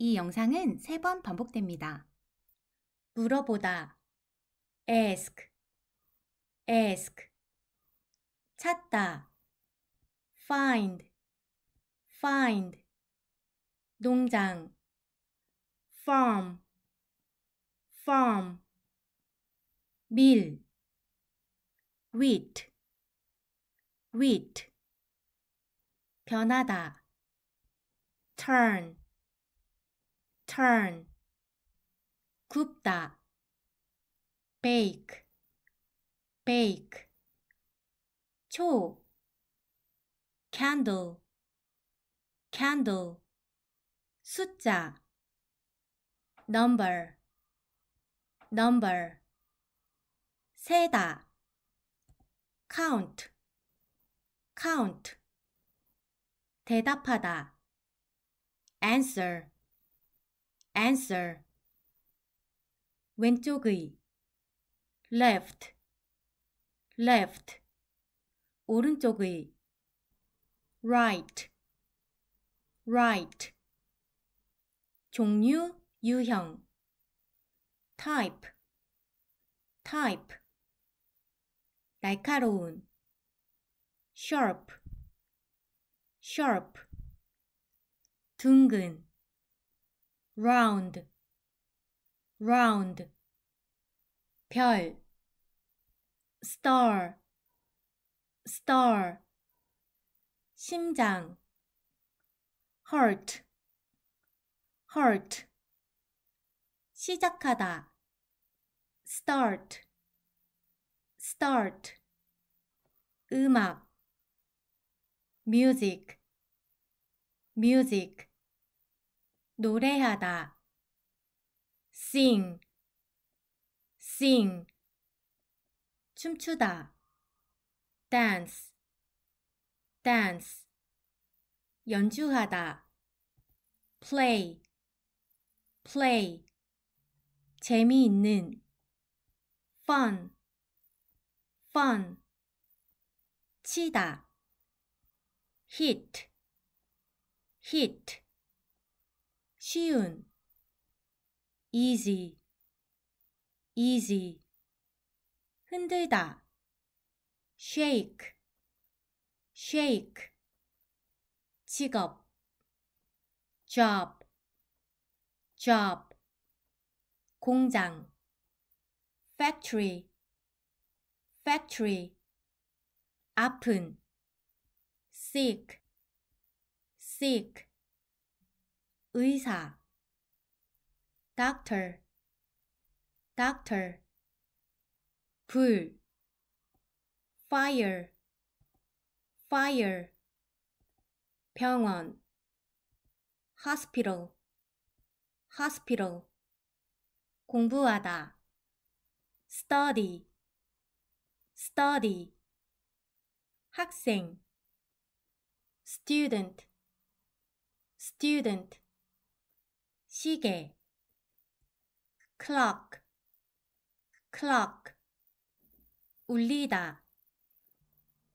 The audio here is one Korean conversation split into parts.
이 영상은 3번 반복됩니다. 물어보다 ask ask 찾다 find find 농장 farm farm 밀 wheat wheat 변하다 turn turn 굽다 bake bake 초 candle candle 숫자 number number 세다 count count 대답하다 answer answer 왼쪽의 left left 오른쪽의 right right 종류 유형 type type 날카로운 sharp sharp 둥근 round round 별 star star 심장 heart heart 시작하다 start start 음악 music music 노래하다 sing sing 춤추다 dance dance 연주하다 play play 재미있는 fun fun 치다 hit hit 쉬운 easy easy 흔들다 shake shake 직업 job job 공장 factory factory 아픈 sick sick 의사 doctor doctor 불 fire fire 병원 hospital hospital 공부하다 study study 학생 student student 시계 clock clock 울리다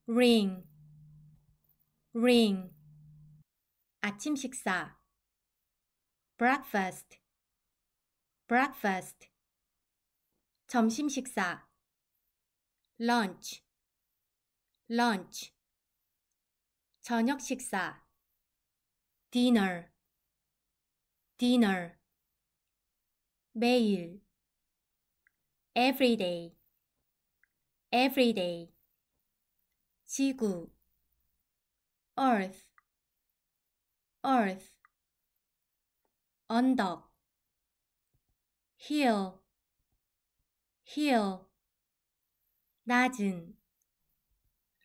ring ring 아침 식사 breakfast breakfast 점심 식사 lunch lunch 저녁 식사 dinner dinner 매일 every day every day 지구 earth earth 언덕 hill hill 낮은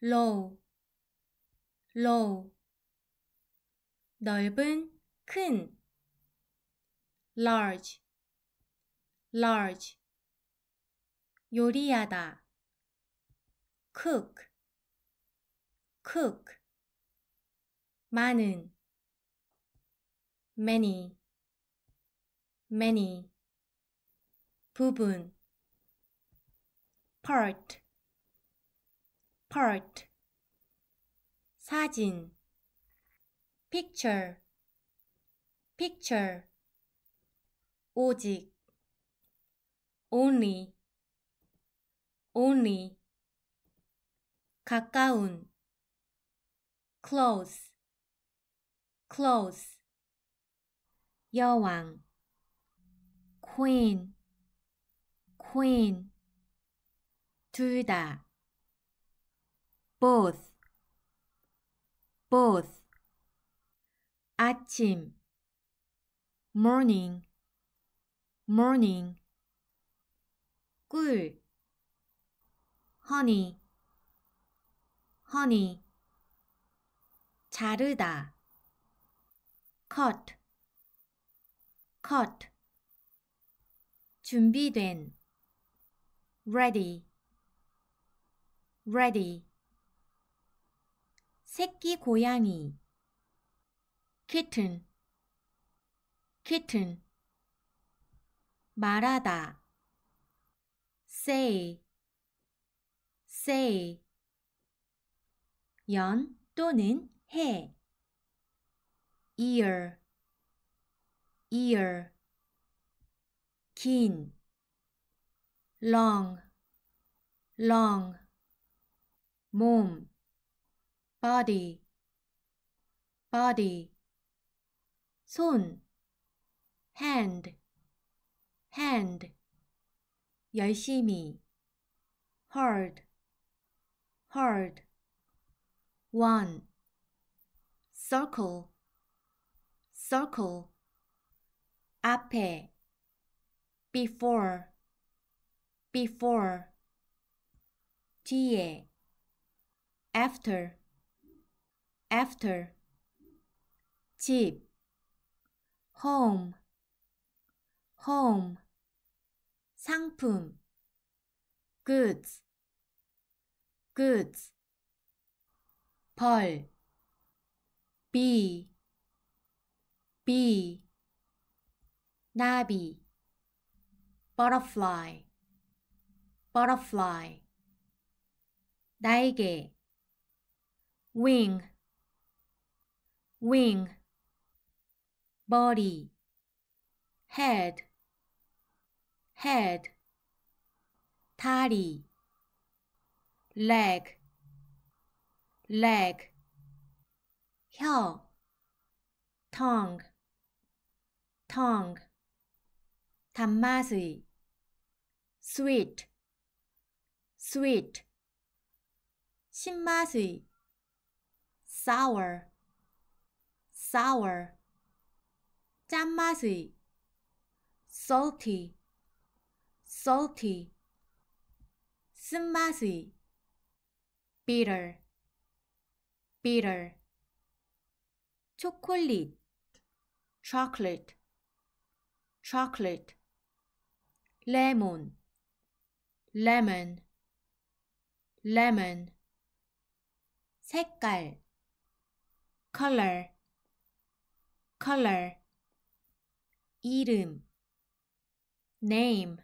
low low 넓은 큰 large, large. 요리하다. cook, cook. 많은, many, many. 부분, part, part. 사진, picture, picture. 오직 only only 가까운 close close 여왕 queen queen 둘다 both both 아침 morning morning 꿀 honey honey 자르다 cut cut 준비된 ready ready 새끼 고양이 kitten kitten 말하다 say say 연 또는 해 ear ear 긴 long long 몸 body body 손 hand hand 열심히 hard hard one circle circle 앞에 before before 뒤에 after after 집 home home 상품 goods goods 벌 be be 나비 butterfly butterfly 날개 wing wing body head head, tali, leg, leg, hill, tongue, tongue, tamasi, sweet, sweet, 신맛의, sour, sour, 짠맛의, salty, salty 쓴맛의 bitter bitter 초콜릿 chocolate chocolate 레몬 lemon lemon 색깔 color color 이름 name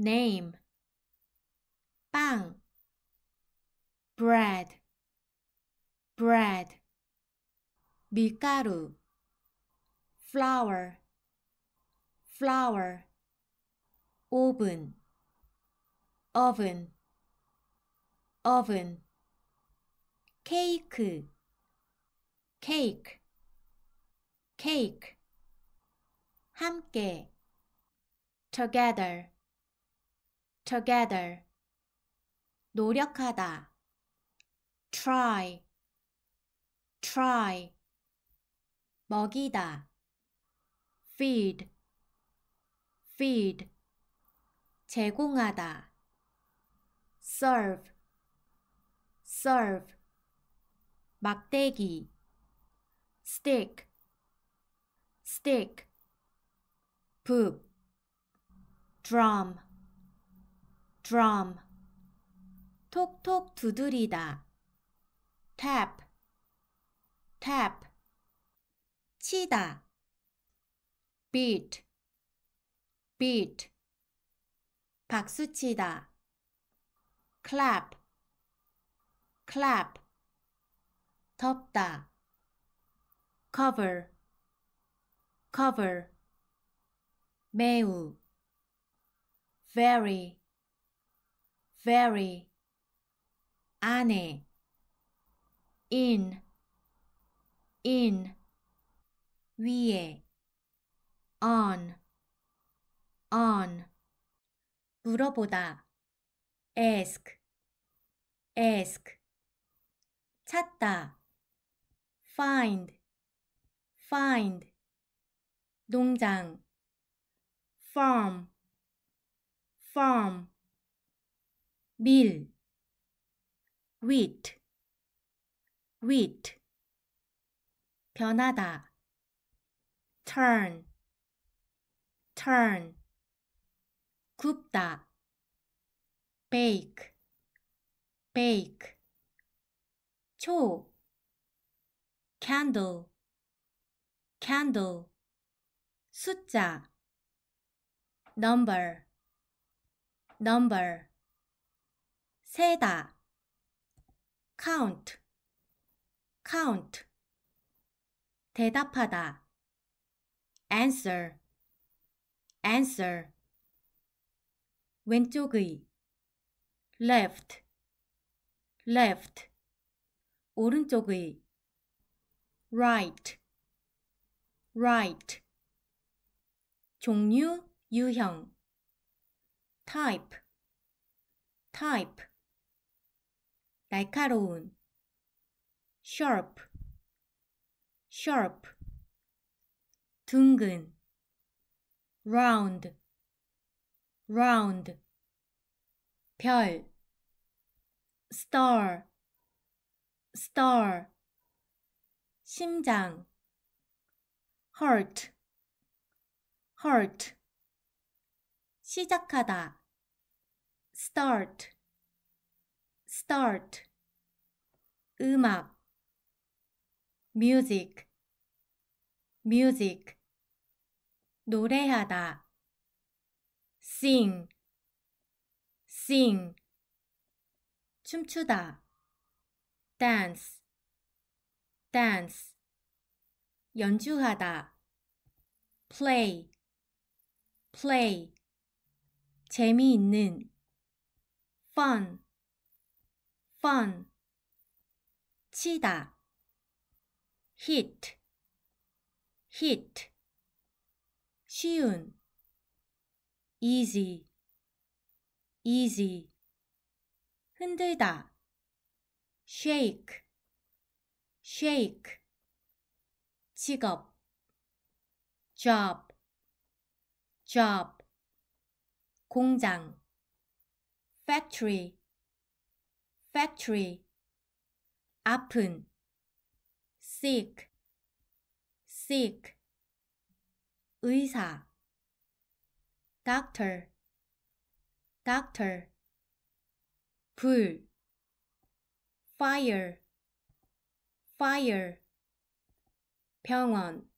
name, bang, bread, bread, 밀가루, flour, flour, oven, oven, oven, cake, cake, cake, 함께, together, together 노력하다 try try 먹이다 feed feed 제공하다 serve serve 막대기 stick stick 북 drum drum 톡톡 두드리다 tap tap 치다 beat beat 박수치다 clap clap 덮다 cover cover 매우 very very 안에 in in 위에 on on 물어보다 ask ask 찾다 find find 농장 farm farm 밀 wheat wheat 변하다 turn turn 굽다 bake bake 초 candle candle 숫자 number number 세다 count count 대답하다 answer answer 왼쪽의 left left 오른쪽의 right right 종류 유형 type type 날카로운 sharp sharp 둥근 round round 별 star star 심장 heart heart 시작하다 start start 음악 music music 노래하다 sing sing 춤추다 dance dance 연주하다 play play 재미있는 fun fun 치다 hit hit 쉬운 easy easy 흔들다 shake shake 직업 job job 공장 factory factory 아픈 sick sick 의사 doctor doctor 불 fire fire 병원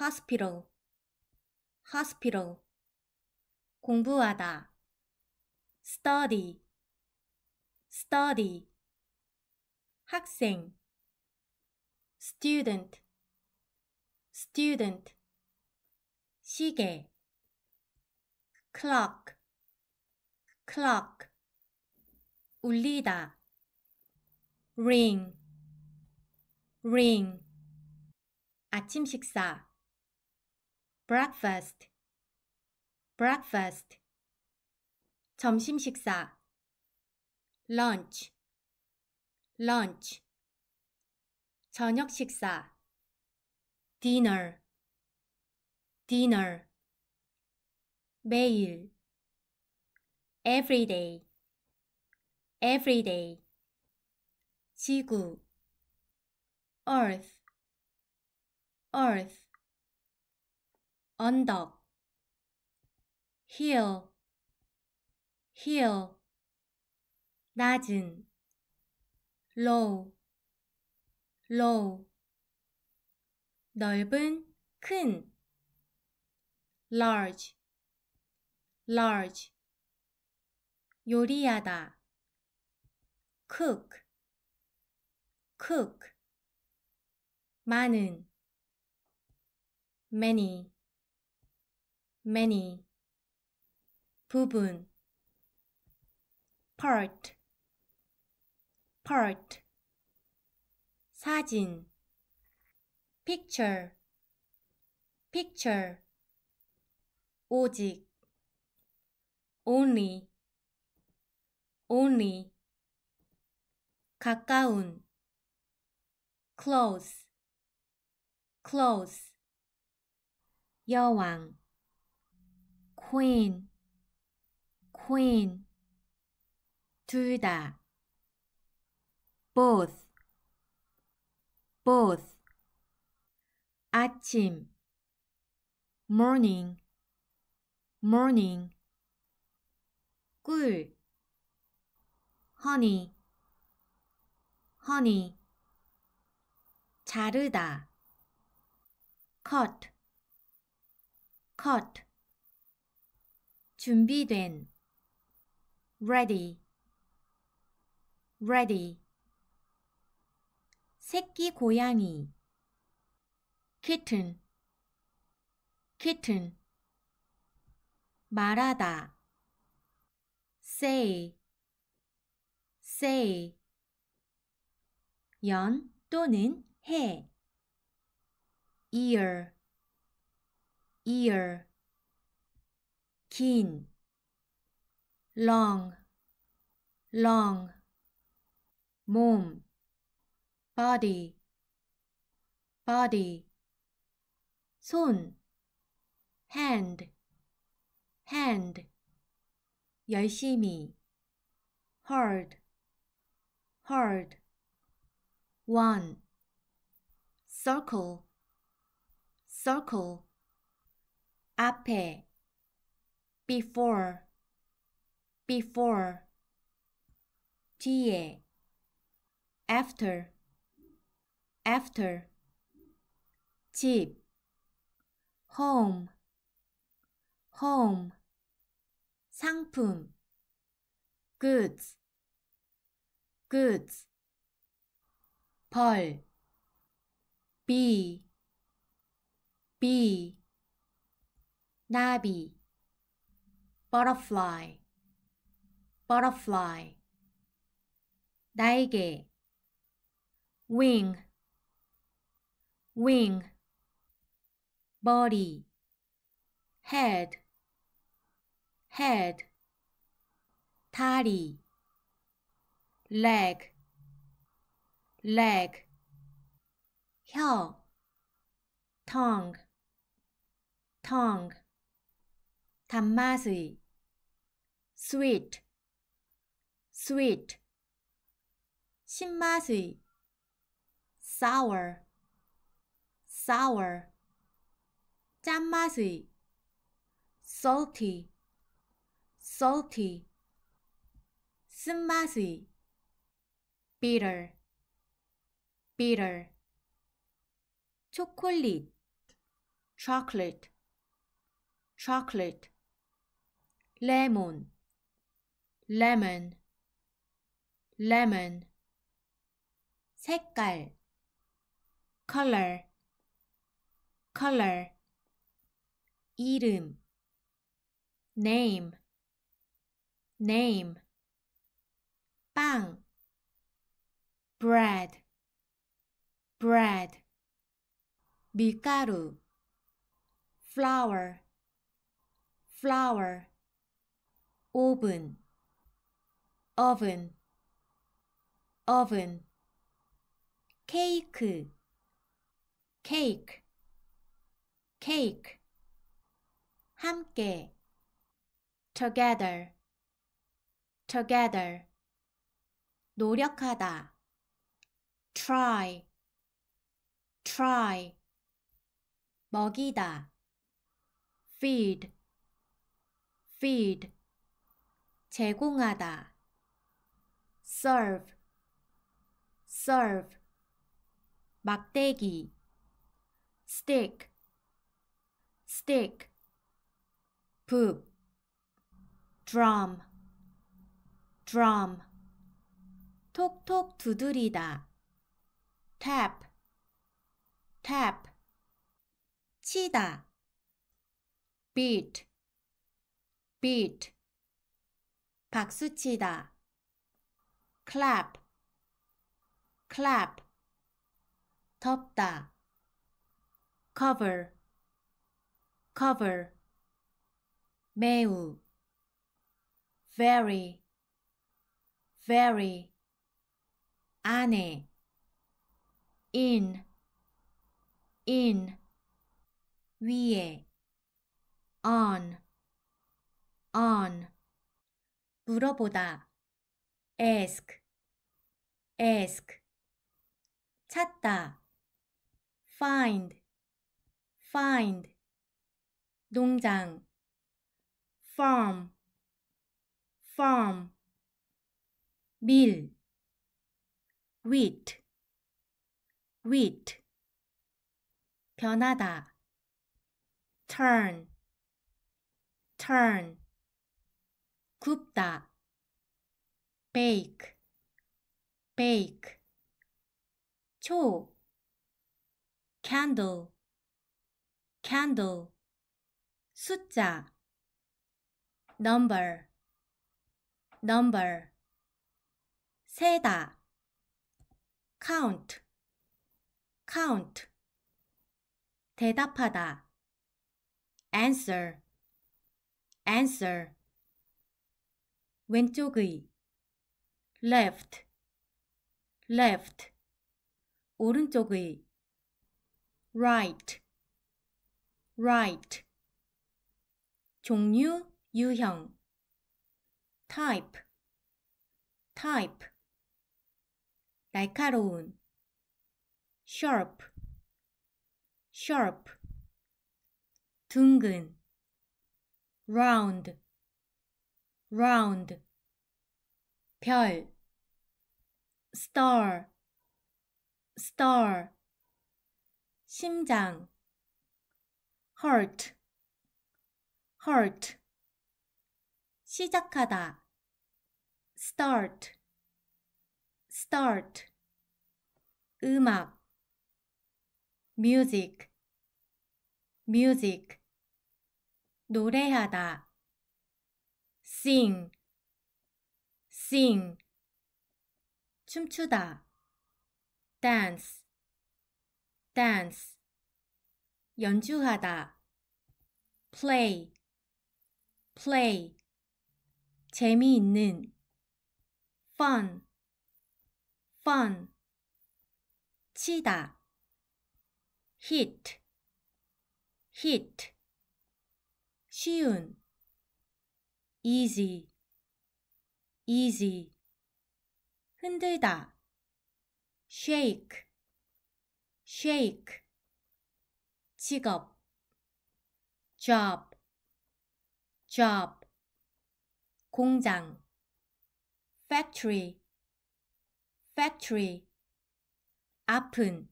hospital hospital 공부하다 study study 학생 student student 시계 clock clock 울리다 ring ring 아침 식사 breakfast breakfast 점심 식사 lunch, lunch. 저녁 식사, dinner, dinner. 매일, every day, every day. 지구, earth, earth. 언덕, hill, hill. 낮은 low low 넓은 큰 large large 요리하다 cook cook 많은 many many 부분 part part 사진 picture picture 오직 only only 가까운 close close 여왕 queen queen 둘다 both both 아침 morning morning 꿀 honey honey 자르다 cut cut 준비된 ready ready 새끼 고양이 kitten kitten 말하다 say say 연 또는 해 ear ear 긴 long long 몸 body body 손 hand hand 열심히 hard hard one circle circle 앞에 before before 뒤에 after after 집 home home 상품 goods goods 벌 be be 나비 butterfly butterfly 날개 wing wing, body, head, head, tali, leg, leg, heel, tongue, tongue, tamasi, sweet, sweet, shinmasui, sour, sour 짠맛의 salty salty 쓴맛의 bitter bitter 초콜릿 chocolate chocolate Lemon. lemon lemon 색깔 color color 이름 name name 빵 bread bread 밀가루 flour flour 오븐. oven oven 케이크 cake t a k e 함께 together together 노력하다 try try 먹이다 feed feed 제공하다 serve serve 막대기 stick stick, poop, drum, drum, 톡톡 두드리다, tap, tap, 치다, beat, beat, 박수치다, clap, clap, 덮다, cover, cover, 매우, very, very, 안에, in, in, 위에, on, on, 물어보다, ask, ask, 찾다, find, find, 농장 farm farm 밀 wheat wheat 변하다 turn turn 굽다 bake bake 초 candle candle 숫자 number number 세다 count count 대답하다 answer answer 왼쪽의 left left 오른쪽의 right right 종류, 유형 type, type 날카로운 sharp, sharp 둥근 round, round 별 star, star 심장 heart heart 시작하다 start start 음악 music music 노래하다 sing sing 춤추다 dance dance 연주하다 play play 재미있는 fun fun 치다 hit hit 쉬운 easy easy 흔들다 shake shake 직업 job job 공장 factory factory 아픈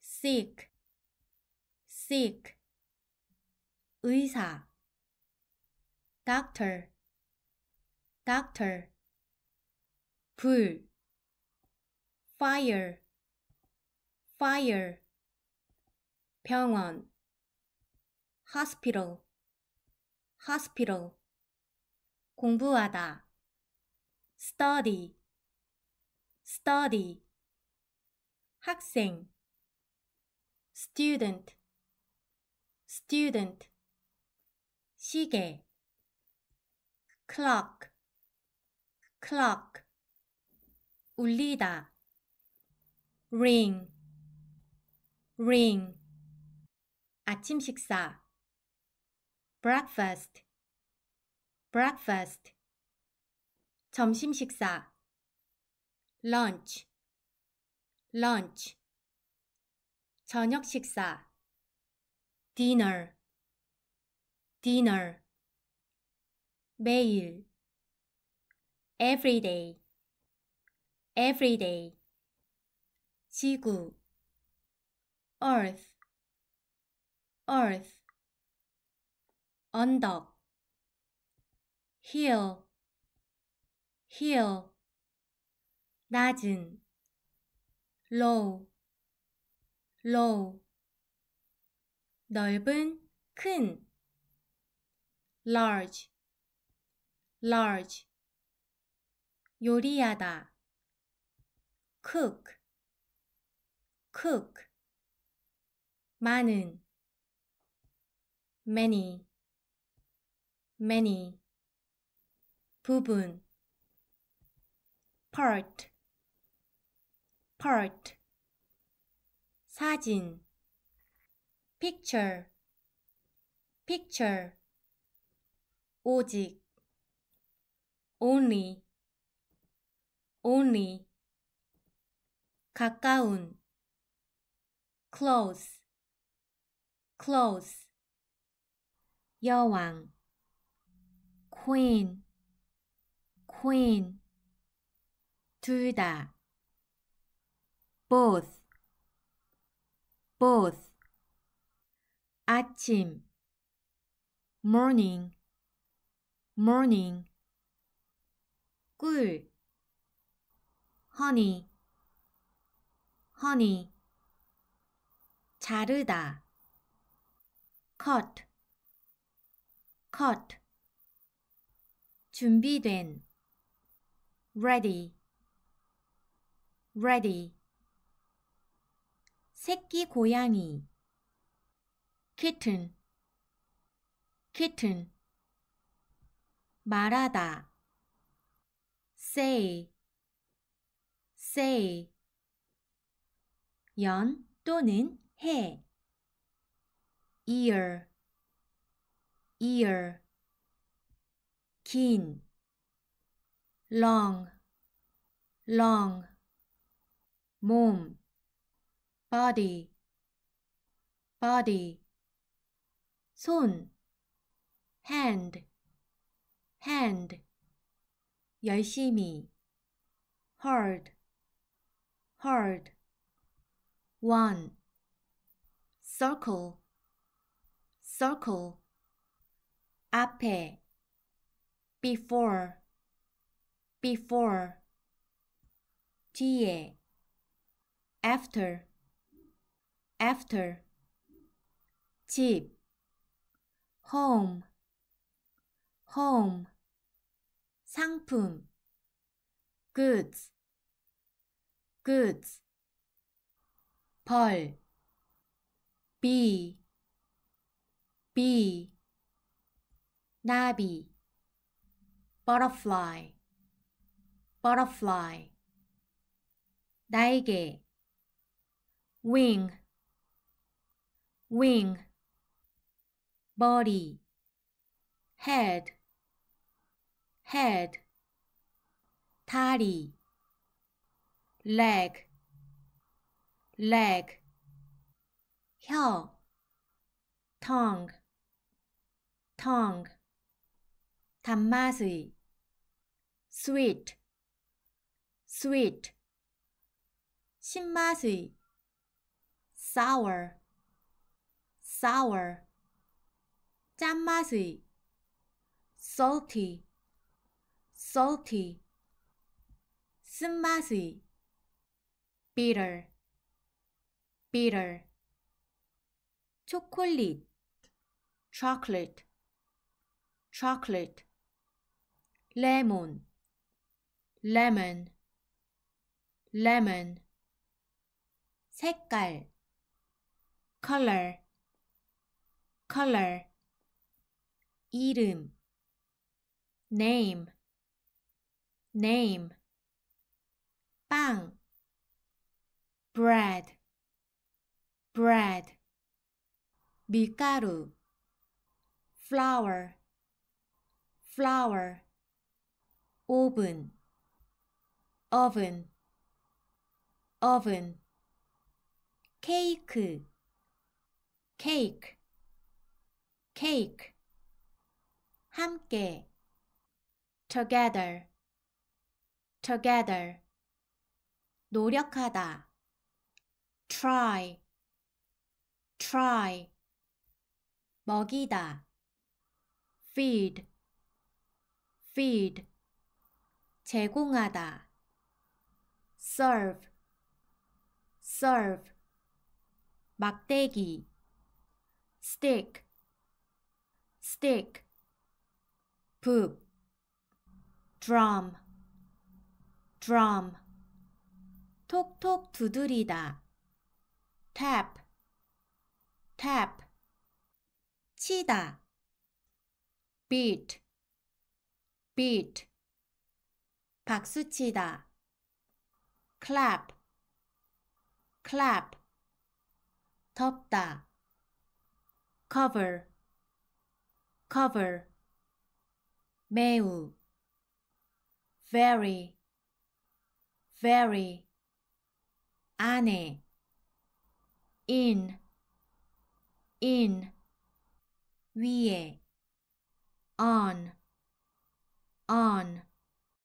sick sick 의사 doctor doctor 불 fire fire 병원 hospital hospital 공부하다 study study 학생 student student 시계 clock clock 울리다 ring ring 아침 식사 breakfast, breakfast. 점심 식사 lunch, lunch. 저녁 식사 dinner, dinner. 매일 every day, every day. 지구 earth, earth. 언덕 hill hill 낮은 low low 넓은 큰 large large 요리하다 cook cook 많은 many many 부분 part part 사진 picture picture 오직 only only 가까운 close close 여왕 coin, coin. 둘 다, both, both. 아침, morning, morning. 꿀, honey, honey. 자르다, cut, cut. 준비된 ready ready 새끼 고양이 kitten kitten 말하다 say say 연 또는 해 ear ear keen long long mom body body Sun. hand hand 열심히 hard hard one circle circle 앞에 before before 뒤에 after after 집 home home 상품 goods goods 벌 be be 나비 butterfly, butterfly. 날개, wing, wing. body, head, head. 다리, leg, leg. 혀, tongue, tongue. 단맛의 sweet, sweet. 신맛의, sour, sour. 짠맛의, salty, salty. 쓴맛의, bitter, bitter. 초콜릿, chocolate, chocolate. 레몬 lemon, lemon. 색깔, color, color. 이름, name, name. 빵, bread, bread. 밀가루, flour, flour. 오븐, oven, oven. 케이크, 케이크, 케이크. 함께, together, together. 노력하다, try, try. 먹이다, feed, feed. 제공하다. serve, serve. 막대기, stick, stick. 북, drum, drum. 톡톡 두드리다, tap, tap. 치다, beat, beat. 박수치다. clap, clap, 덮다, cover, cover, 매우, very, very, 안에, in, in, 위에, on, on.